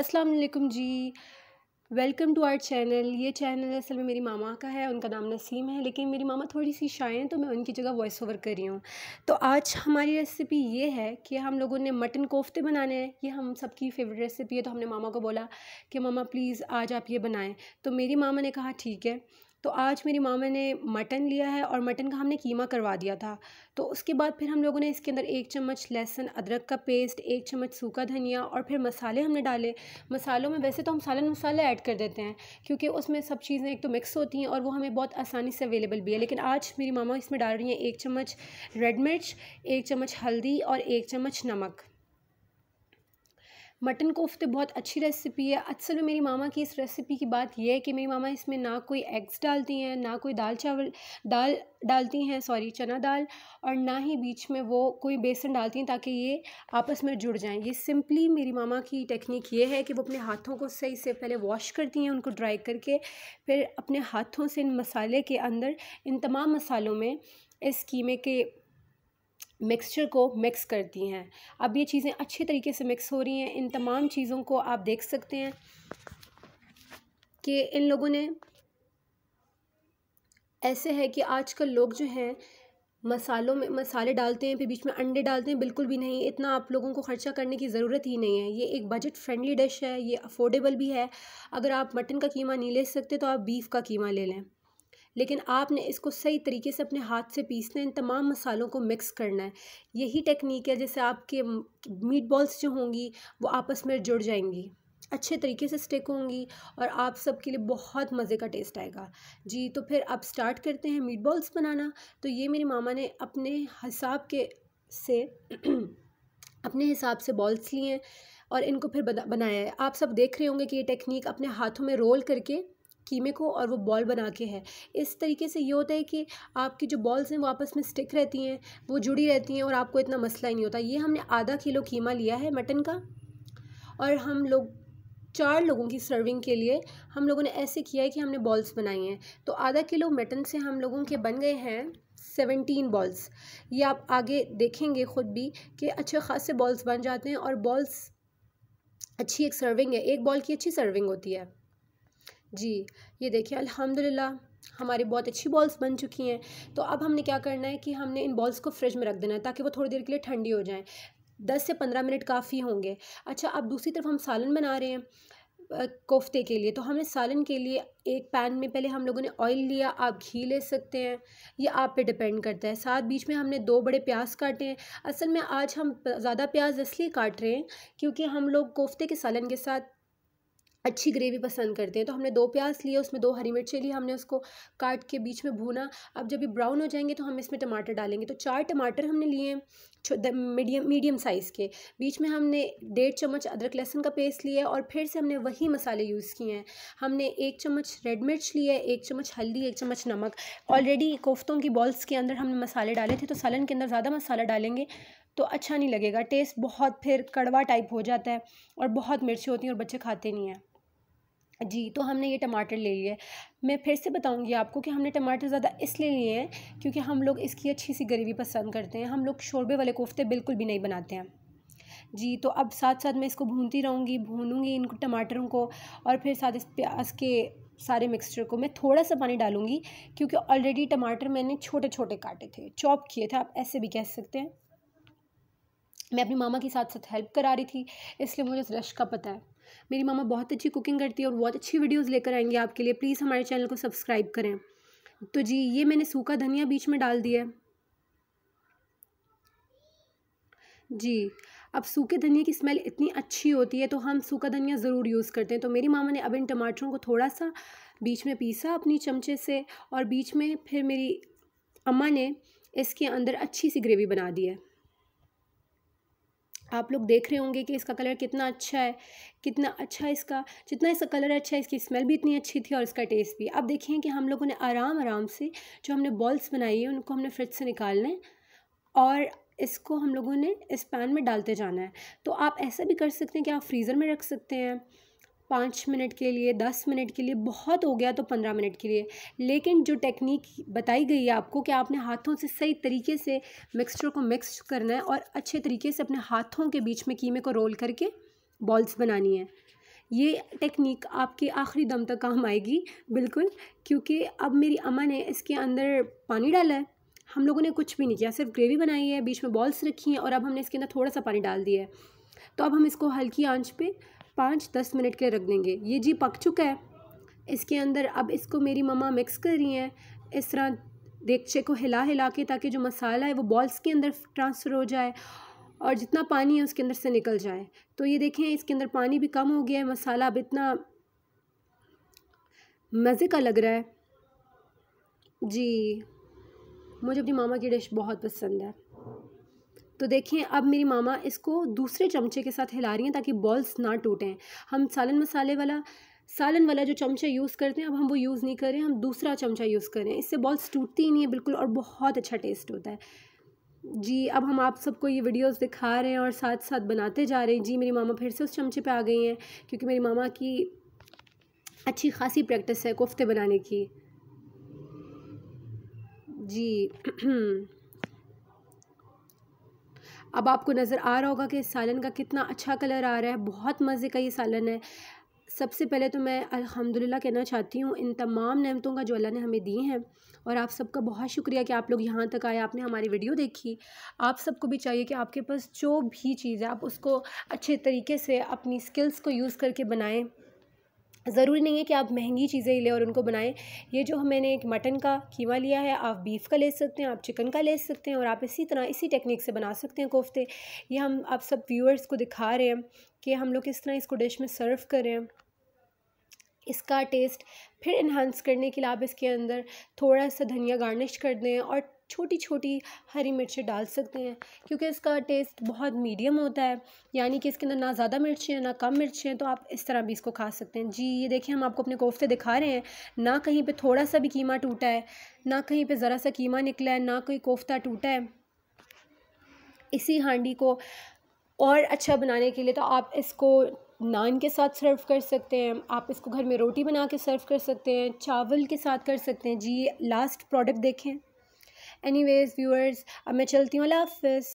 अस्सलाम वालेकुम जी वेलकम टू आर चैनल ये चैनल असल में मेरी मामा का है उनका नाम नसीम है लेकिन मेरी मामा थोड़ी सी शाये हैं तो मैं उनकी जगह वॉइस ओवर कर रही हूँ तो आज हमारी रेसिपी ये है कि हम लोगों ने मटन कोफ्ते बनाने हैं ये हम सबकी फेवरेट रेसिपी है तो हमने मामा को बोला कि मामा प्लीज़ आज आप ये बनाएं तो मेरी मामा ने कहा ठीक है तो आज मेरी मामा ने मटन लिया है और मटन का हमने कीमा करवा दिया था तो उसके बाद फिर हम लोगों ने इसके अंदर एक चम्मच लहसुन अदरक का पेस्ट एक चम्मच सूखा धनिया और फिर मसाले हमने डाले मसालों में वैसे तो हम सालन मसाले ऐड कर देते हैं क्योंकि उसमें सब चीज़ें एक तो मिक्स होती हैं और वो हमें बहुत आसानी से अवेलेबल भी है लेकिन आज मेरी मामा इसमें डाल रही हैं एक चम्मच रेड मिर्च एक चम्मच हल्दी और एक चम्मच नमक मटन कोफ्ते तो बहुत अच्छी रेसिपी है असल में मेरी मामा की इस रेसिपी की बात यह है कि मेरी मामा इसमें ना कोई एग्स डालती हैं ना कोई दाल चावल दाल डालती हैं सॉरी चना दाल और ना ही बीच में वो कोई बेसन डालती हैं ताकि ये आपस में जुड़ जाएं ये सिंपली मेरी मामा की टेक्निक ये है कि वो अपने हाथों को सही से पहले वॉश करती हैं उनको ड्राई करके फिर अपने हाथों से इन मसाले के अंदर इन तमाम मसालों में इस कीमे के मिक्सचर को मिक्स करती हैं अब ये चीज़ें अच्छे तरीके से मिक्स हो रही हैं इन तमाम चीज़ों को आप देख सकते हैं कि इन लोगों ने ऐसे है कि आजकल लोग जो हैं मसालों में मसाले डालते हैं फिर बीच में अंडे डालते हैं बिल्कुल भी नहीं इतना आप लोगों को ख़र्चा करने की ज़रूरत ही नहीं है ये एक बजट फ्रेंडली डिश है ये अफोर्डेबल भी है अगर आप मटन का कीमा नहीं ले सकते तो आप बीफ़ का कीमा ले लें लेकिन आपने इसको सही तरीके से अपने हाथ से पीसना है इन तमाम मसालों को मिक्स करना है यही टेक्निक है जैसे आपके मीट बॉल्स जो होंगी वो आपस में जुड़ जाएंगी अच्छे तरीके से स्टेक होंगी और आप सबके लिए बहुत मज़े का टेस्ट आएगा जी तो फिर आप स्टार्ट करते हैं मीट बॉल्स बनाना तो ये मेरी मामा ने अपने हिसाब के से अपने हिसाब से बॉल्स लिए हैं और इनको फिर बनाया है आप सब देख रहे होंगे कि ये टेक्निक अपने हाथों में रोल करके कीमे को और वो बॉल बना के है इस तरीके से ये होता है कि आपकी जो बॉल्स हैं वो आपस में स्टिक रहती हैं वो जुड़ी रहती हैं और आपको इतना मसला ही नहीं होता ये हमने आधा किलो कीमा लिया है मटन का और हम लोग चार लोगों की सर्विंग के लिए हम लोगों ने ऐसे किया है कि हमने बॉल्स बनाई हैं तो आधा किलो मटन से हम लोगों के बन गए हैं सेवेंटीन बॉल्स ये आप आगे देखेंगे ख़ुद भी कि अच्छे खासे बॉल्स बन जाते हैं और बॉल्स अच्छी एक सर्विंग है एक बॉल की अच्छी सर्विंग होती है जी ये देखिए अल्हम्दुलिल्लाह हमारी बहुत अच्छी बॉल्स बन चुकी हैं तो अब हमने क्या करना है कि हमने इन बॉल्स को फ्रिज में रख देना है ताकि वो थोड़ी देर के लिए ठंडी हो जाएँ दस से पंद्रह मिनट काफ़ी होंगे अच्छा अब दूसरी तरफ हम सालन बना रहे हैं कोफ्ते के लिए तो हमने सालन के लिए एक पैन में पहले हम लोगों ने ऑयल लिया आप घी ले सकते हैं ये आप पे डिपेंड करता है साथ बीच में हमने दो बड़े प्याज काटे हैं असल में आज हम ज़्यादा प्याज इसलिए काट रहे हैं क्योंकि हम लोग कोफ्ते के सालन के साथ अच्छी ग्रेवी पसंद करते हैं तो हमने दो प्याज लिए उसमें दो हरी मिर्चें लिए हमने उसको काट के बीच में भूना अब जब ये ब्राउन हो जाएंगे तो हम इसमें टमाटर डालेंगे तो चार टमाटर हमने लिए हैं मीडियम मीडियम साइज़ के बीच में हमने डेढ़ चम्मच अदरक लहसुन का पेस्ट लिया है और फिर से हमने वही मसाले यूज़ किए हैं हमने एक चम्मच रेड मिर्च लिया है एक चम्मच हल्दी एक चम्मच नमक ऑलरेडी कोफ्तों की बॉल्स के अंदर हमने मसाले डाले थे तो सालन के अंदर ज़्यादा मसाला डालेंगे तो अच्छा नहीं लगेगा टेस्ट बहुत फिर कड़वा टाइप हो जाता है और बहुत मिर्ची होती हैं और बच्चे खाते नहीं हैं जी तो हमने ये टमाटर ले लिए मैं फिर से बताऊंगी आपको कि हमने टमाटर ज़्यादा इसलिए लिए हैं क्योंकि हम लोग इसकी अच्छी सी ग्रेवी पसंद करते हैं हम लोग शोरबे वाले कोफ्ते बिल्कुल भी नहीं बनाते हैं जी तो अब साथ साथ मैं इसको भूनती रहूँगी भूनूंगी इनको टमाटरों को और फिर साथ इस प्याज के सारे मिक्सचर को मैं थोड़ा सा पानी डालूंगी क्योंकि ऑलरेडी टमाटर मैंने छोटे छोटे काटे थे चॉप किए थे आप ऐसे भी कह सकते हैं मैं अपनी मामा के साथ साथ हेल्प करा रही थी इसलिए मुझे इस रश का पता है मेरी मामा बहुत अच्छी कुकिंग करती है और बहुत अच्छी वीडियोज़ लेकर आएंगे आपके लिए प्लीज़ हमारे चैनल को सब्सक्राइब करें तो जी ये मैंने सूखा धनिया बीच में डाल दिया है जी अब सूखे धनिया की स्मेल इतनी अच्छी होती है तो हम सूखा धनिया ज़रूर यूज़ करते हैं तो मेरी मामा ने अब इन टमाटरों को थोड़ा सा बीच में पीसा अपनी चमचे से और बीच में फिर मेरी अम्मा ने इसके अंदर अच्छी सी ग्रेवी बना दी है आप लोग देख रहे होंगे कि इसका कलर कितना अच्छा है कितना अच्छा इसका जितना इसका कलर अच्छा है इसकी स्मेल भी इतनी अच्छी थी और इसका टेस्ट भी अब देखिए कि हम लोगों ने आराम आराम से जो हमने बॉल्स बनाई है उनको हमने फ्रिज से निकालने और इसको हम लोगों ने इस पैन में डालते जाना है तो आप ऐसा भी कर सकते हैं कि आप फ्रीज़र में रख सकते हैं पाँच मिनट के लिए दस मिनट के लिए बहुत हो गया तो पंद्रह मिनट के लिए लेकिन जो टेक्निक बताई गई है आपको कि आपने हाथों से सही तरीके से मिक्सचर को मिक्स करना है और अच्छे तरीके से अपने हाथों के बीच में कीमे को रोल करके बॉल्स बनानी है ये टेक्निक आपके आखिरी दम तक काम आएगी बिल्कुल क्योंकि अब मेरी अम्मा ने इसके अंदर पानी डाला है हम लोगों ने कुछ भी नहीं किया सिर्फ ग्रेवी बनाई है बीच में बॉल्स रखी हैं और अब हमने इसके अंदर थोड़ा सा पानी डाल दिया है तो अब हम इसको हल्की आंच पे पाँच दस मिनट के लिए रख देंगे ये जी पक चुका है इसके अंदर अब इसको मेरी मम्मा मिक्स कर रही हैं इस तरह देखचे को हिला हिला के ताकि जो मसाला है वो बॉल्स के अंदर ट्रांसफ़र हो जाए और जितना पानी है उसके अंदर से निकल जाए तो ये देखें इसके अंदर पानी भी कम हो गया है मसाला अब इतना मज़े का लग रहा है जी मुझे अपनी मामा की डिश बहुत पसंद है तो देखिए अब मेरी मामा इसको दूसरे चमचे के साथ हिला रही हैं ताकि बॉल्स ना टूटें हम सालन मसाले वाला सालन वाला जो चमचा यूज़ करते हैं अब हम वो यूज़ नहीं करें हम दूसरा चमचा यूज़ करें इससे बॉल्स टूटती ही नहीं है बिल्कुल और बहुत अच्छा टेस्ट होता है जी अब हम आप सबको ये वीडियोस दिखा रहे हैं और साथ साथ बनाते जा रहे हैं जी मेरी मामा फिर से उस चमचे पे आ गई हैं क्योंकि मेरी मामा की अच्छी खासी प्रैक्टिस है कोफ्ते बनाने की जी अब आपको नज़र आ रहा होगा कि सालन का कितना अच्छा कलर आ रहा है बहुत मज़े का ये सालन है सबसे पहले तो मैं अल्हम्दुलिल्लाह कहना चाहती हूँ इन तमाम नहमतों का जो अल्लाह ने हमें दी हैं और आप सबका बहुत शुक्रिया कि आप लोग यहाँ तक आए आपने हमारी वीडियो देखी आप सबको भी चाहिए कि आपके पास जो भी चीज़ है आप उसको अच्छे तरीके से अपनी स्किल्स को यूज़ करके बनाएँ ज़रूरी नहीं है कि आप महंगी चीज़ें लें और उनको बनाएं ये जो मैंने एक मटन का कीमा लिया है आप बीफ़ का ले सकते हैं आप चिकन का ले सकते हैं और आप इसी तरह इसी टेक्निक से बना सकते हैं कोफ्ते ये हम आप सब व्यूअर्स को दिखा रहे हैं कि हम लोग किस तरह इसको डिश में सर्व कर रहे हैं इसका टेस्ट फिर इन्हांस करने के लिए आप इसके अंदर थोड़ा सा धनिया गार्निश कर दें और छोटी छोटी हरी मिर्चें डाल सकते हैं क्योंकि इसका टेस्ट बहुत मीडियम होता है यानी कि इसके अंदर ना ज़्यादा मिर्ची है ना कम मिर्ची हैं तो आप इस तरह भी इसको खा सकते हैं जी ये देखिए हम आपको अपने कोफ्ते दिखा रहे हैं ना कहीं पर थोड़ा सा भी कीमा टूटा है ना कहीं पर ज़रा सा कीमा निकला है ना कोई कोफ्ता टूटा है इसी हांडी को और अच्छा बनाने के लिए तो आप इसको नान के साथ सर्व कर सकते हैं आप इसको घर में रोटी बना के सर्व कर सकते हैं चावल के साथ कर सकते हैं जी लास्ट प्रोडक्ट देखें एनी वेज़ व्यूअर्स अब मैं चलती हूँ अल्लाह हाफ